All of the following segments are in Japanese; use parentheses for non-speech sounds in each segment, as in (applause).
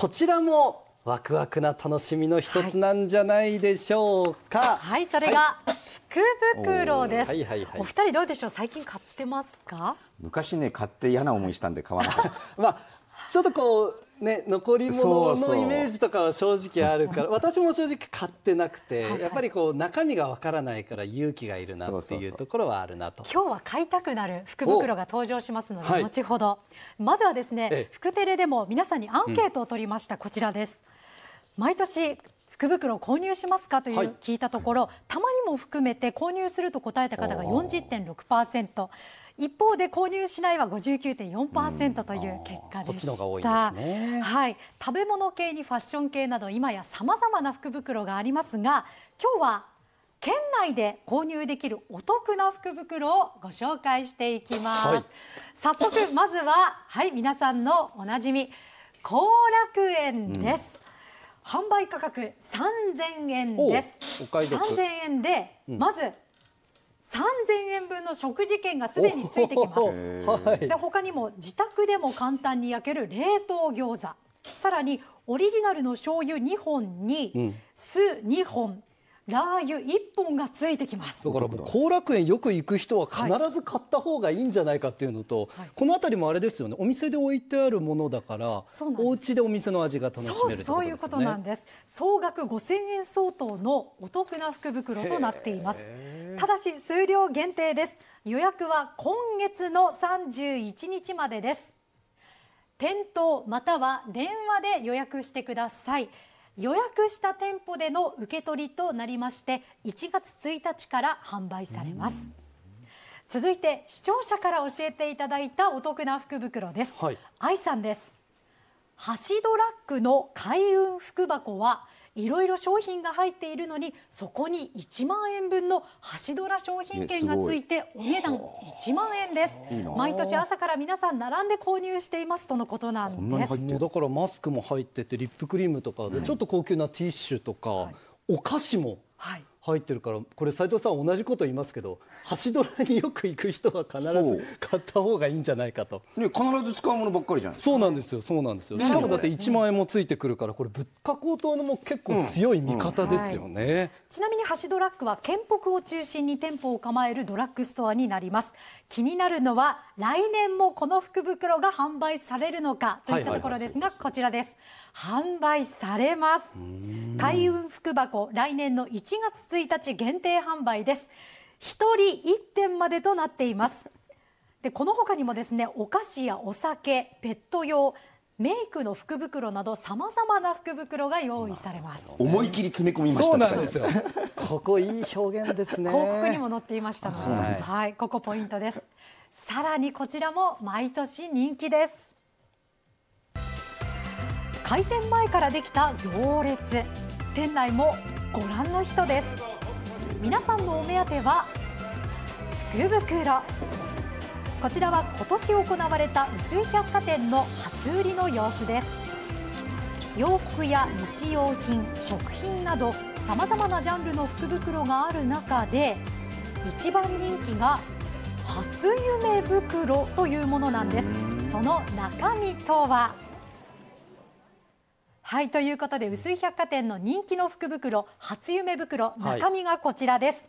こちらもワクワクな楽しみの一つなんじゃないでしょうか。はい、それが福袋です。はいはいはい、お二人どうでしょう。最近買ってますか。昔ね買って嫌な思いしたんで買わなかった。(laughs) まあちょっとこうね、残り物のイメージとかは正直あるから (laughs) 私も正直買ってなくて、やっぱりこう中身がわからないから勇気がいるなっていうところはあるなと今日は買いたくなる福袋が登場しますので後ほど、はい、まずはですね福テレでも皆さんにアンケートを取りました、うん、こちらです毎年福袋を購入しますかという聞いたところ、たまにも含めて購入すると答えた方が40.6%。一方で購入しないは59.4%という結果でした、うん、いね、はい、食べ物系にファッション系など今やさまざまな福袋がありますが今日は県内で購入できるお得な福袋をご紹介していきます、はい、早速まずははい皆さんのおなじみ後楽園です、うん、販売価格3000円です3000円で、うん、まず3000円分の食事券がすでについてきます。で他にも自宅でも簡単に焼ける冷凍餃子、さらにオリジナルの醤油2本に酢2本、ラー油一本がついてきますだから後楽園よく行く人は必ず買った方がいいんじゃないかっていうのと、はい、この辺りもあれですよねお店で置いてあるものだからお家でお店の味が楽しめるそういうことなんです総額五千円相当のお得な福袋となっていますただし数量限定です予約は今月の三十一日までです店頭または電話で予約してください予約した店舗での受け取りとなりまして1月1日から販売されます、続いて視聴者から教えていただいたお得な福袋です、はい、愛さんですハシドラックの開運福箱はいろいろ商品が入っているのにそこに1万円分の橋ドラ商品券がついてお値段1万円です毎年朝から皆さん並んで購入していますとのことなんですだからマスクも入っててリップクリームとかでちょっと高級なティッシュとか、お菓子も、はい入ってるからこれ斉藤さん同じこと言いますけど橋ドラによく行く人は必ず買った方がいいんじゃないかと、ね、必ず使うものばっかりじゃないそうなんですよそうなんですよしかもだって1万円もついてくるからこれ物価高騰のも結構強い味方ですよね、うんうんはい、ちなみに橋ドラッグは県北を中心に店舗を構えるドラッグストアになります気になるのは来年もこの福袋が販売されるのかといったところですが、はいはい、こちらです販売されます開運福箱来年の1月1 1日限定販売です1人1点までとなっていますでこの他にもですねお菓子やお酒ペット用メイクの福袋などさまざまな福袋が用意されます思い切り詰め込みましたそうなんですよここいい表現ですね広告にも載っていましたので、はい、ここポイントですさらにこちらも毎年人気です開店前からできた行列店内もご覧の人です皆さんのお目当ては福袋こちらは今年行われた薄い百貨店の初売りの様子です洋服や日用品食品などさまざまなジャンルの福袋がある中で一番人気が初夢袋というものなんですその中身とははいということで薄い百貨店の人気の福袋初夢袋中身がこちらです、はい、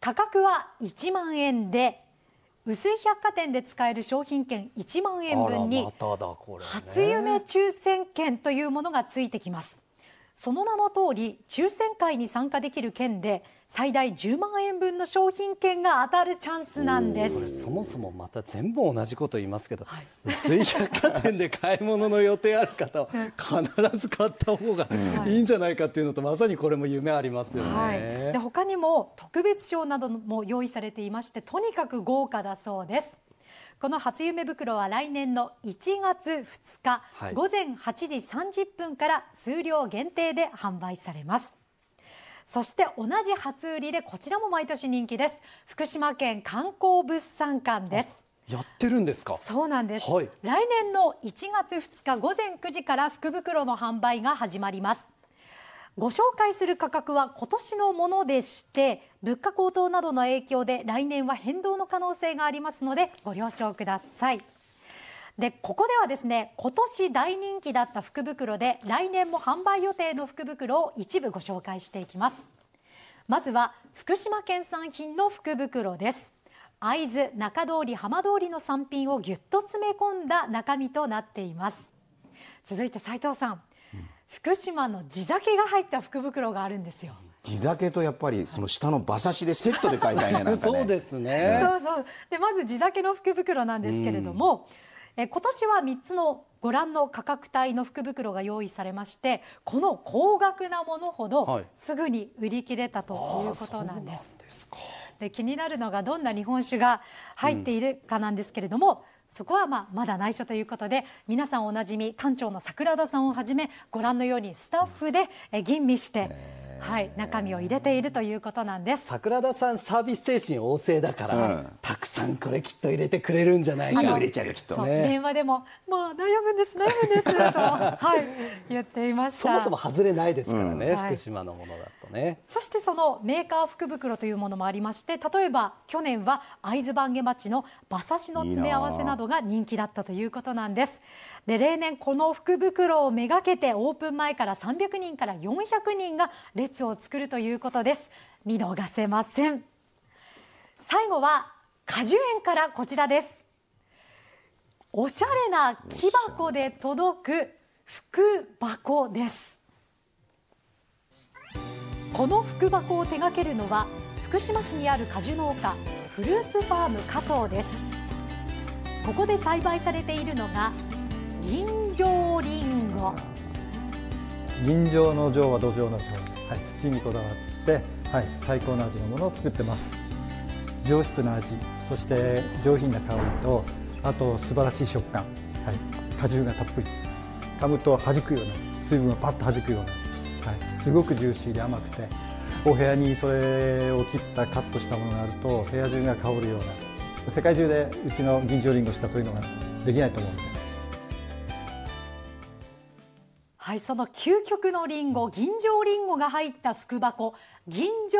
価格は1万円で薄い百貨店で使える商品券1万円分に初夢抽選券というものがついてきますその名の通り抽選会に参加できる券で最大10万円分の商品券が当たるチャンスなんですそもそもまた全部同じこと言いますけど、はい、水百貨店で買い物の予定ある方は必ず買った方がいいんじゃないかっていうのと、まさにこれも夢ありますよね、はい、で他にも特別賞なども用意されていましてとにかく豪華だそうですこの初夢袋は来年の1月2日、はい、午前8時30分から数量限定で販売されますそして同じ初売りでこちらも毎年人気です福島県観光物産館ですやってるんですかそうなんです、はい、来年の1月2日午前9時から福袋の販売が始まりますご紹介する価格は今年のものでして物価高騰などの影響で来年は変動の可能性がありますのでご了承ください。でここではですね今年大人気だった福袋で来年も販売予定の福袋を一部ご紹介していきますまずは福島県産品の福袋です会津中通り浜通りの産品をぎゅっと詰め込んだ中身となっています続いて斉藤さん福島の地酒が入った福袋があるんですよ。地酒とやっぱりその下の馬刺しでセットで買いたいねね、そうですね。そうそうでまず地酒の福袋なんですけれども、うん、え今年は3つのご覧の価格帯の福袋が用意されましてこの高額なものほどすぐに売り切れたということなんです。はい、で気になるのがどんな日本酒が入っているかなんですけれども、そこはまあまだ内緒ということで皆さんおなじみ館長の桜田さんをはじめご覧のようにスタッフで吟味して。はい、中身を入れているということなんです桜田さんサービス精神旺盛だから、うん、たくさんこれきっと入れてくれるんじゃないか入れちゃうきっと、ね、電話でも「まあ、悩むんです悩むんです」と、(laughs) はい、言っていましたそもそも外れないですからね、うん、福島のものだとね、はい、そしてそのメーカー福袋というものもありまして例えば去年は会津番下町の馬刺しの詰め合わせなどが人気だったということなんです。いいで例年この福袋をめがけてオープン前から300人から400人が列を作るということです見逃せません最後は果樹園からこちらですおしゃれな木箱で届く福箱ですこの福箱を手掛けるのは福島市にある果樹農家フルーツファーム加藤ですここで栽培されているのが吟醸りんご銀杖の杖は土壌の杖、はい、土にこだわって、はい、最高の味のものを作ってます上質な味そして上品な香りとあと素晴らしい食感、はい、果汁がたっぷり噛むと弾くような水分がパッと弾くような、はい、すごくジューシーで甘くてお部屋にそれを切ったカットしたものがあると部屋中が香るような世界中でうちの銀醸りんごしかそういうのができないと思うんでい、その究極のりんご、銀杏りんごが入った福箱、銀杏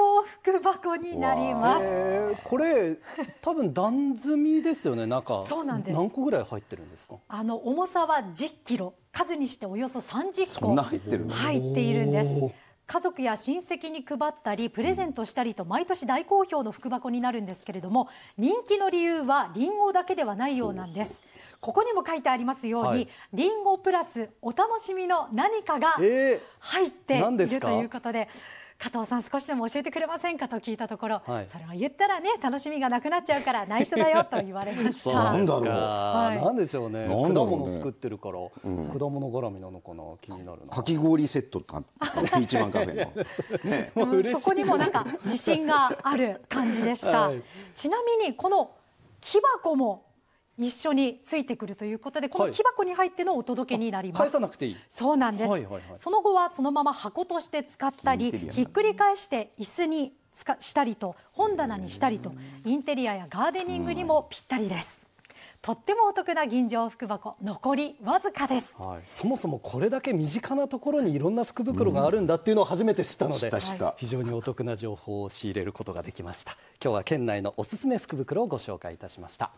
福箱になります。これ多分段積みですよね、中。そうなんです。何個ぐらい入ってるんですか。あの重さは10キロ、数にしておよそ30個入ってる入っているんです。家族や親戚に配ったりプレゼントしたりと毎年大好評の福箱になるんですけれども人気の理由はりんごだけではないようなんです。そうそうここにも書いてありますように、はい、リンゴプラスお楽しみの何かが入っているということで。加藤さん少しでも教えてくれませんかと聞いたところ、はい、それは言ったらね楽しみがなくなっちゃうから (laughs) 内緒だよと言われましたなんだろう、はい、なんでしょうね、ね、果物作ってるから、うん、果物絡みなのかな気になるかき氷セットかピーカフェの、(laughs) ね、うん、そこにもなんか自信がある感じでした、はい、ちなみにこの木箱も一緒についてくるということで、この木箱に入ってのお届けになります。はい、返さなくていい。そうなんです、はいはいはい。その後はそのまま箱として使ったり、ひっくり返して椅子にしたりと、本棚にしたりと、インテリアやガーデニングにもぴったりです。とってもお得な銀条福箱残りわずかです、はい、そもそもこれだけ身近なところにいろんな福袋があるんだっていうのを初めて知ったので、うん、非常にお得な情報を仕入れることができました今日は県内のおすすめ福袋をご紹介いたしました